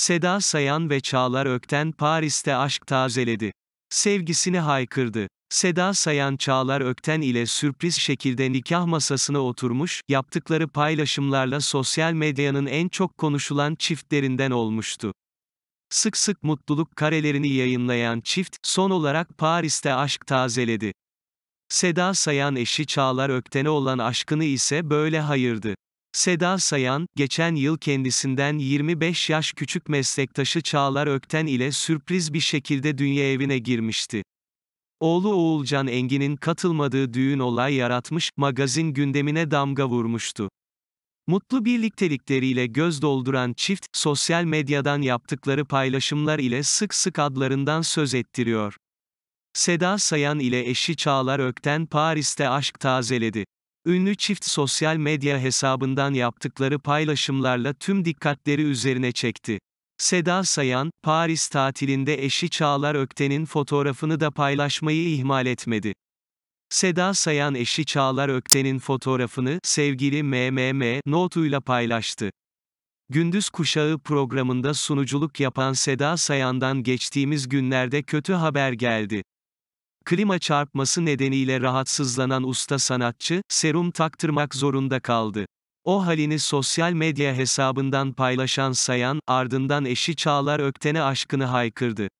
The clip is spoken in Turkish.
Seda Sayan ve Çağlar Ökten Paris'te aşk tazeledi. Sevgisini haykırdı. Seda Sayan Çağlar Ökten ile sürpriz şekilde nikah masasına oturmuş, yaptıkları paylaşımlarla sosyal medyanın en çok konuşulan çiftlerinden olmuştu. Sık sık mutluluk karelerini yayınlayan çift, son olarak Paris'te aşk tazeledi. Seda Sayan eşi Çağlar Ökten'e olan aşkını ise böyle hayırdı. Seda Sayan, geçen yıl kendisinden 25 yaş küçük meslektaşı Çağlar Ökten ile sürpriz bir şekilde dünya evine girmişti. Oğlu Oğulcan Engin'in katılmadığı düğün olay yaratmış, magazin gündemine damga vurmuştu. Mutlu birliktelikleriyle göz dolduran çift, sosyal medyadan yaptıkları paylaşımlar ile sık sık adlarından söz ettiriyor. Seda Sayan ile eşi Çağlar Ökten Paris'te aşk tazeledi. Ünlü çift sosyal medya hesabından yaptıkları paylaşımlarla tüm dikkatleri üzerine çekti. Seda Sayan, Paris tatilinde eşi Çağlar Ökten'in fotoğrafını da paylaşmayı ihmal etmedi. Seda Sayan eşi Çağlar Ökten'in fotoğrafını, sevgili MMM, notuyla paylaştı. Gündüz Kuşağı programında sunuculuk yapan Seda Sayan'dan geçtiğimiz günlerde kötü haber geldi. Klima çarpması nedeniyle rahatsızlanan usta sanatçı, serum taktırmak zorunda kaldı. O halini sosyal medya hesabından paylaşan Sayan, ardından eşi Çağlar Ökten'e aşkını haykırdı.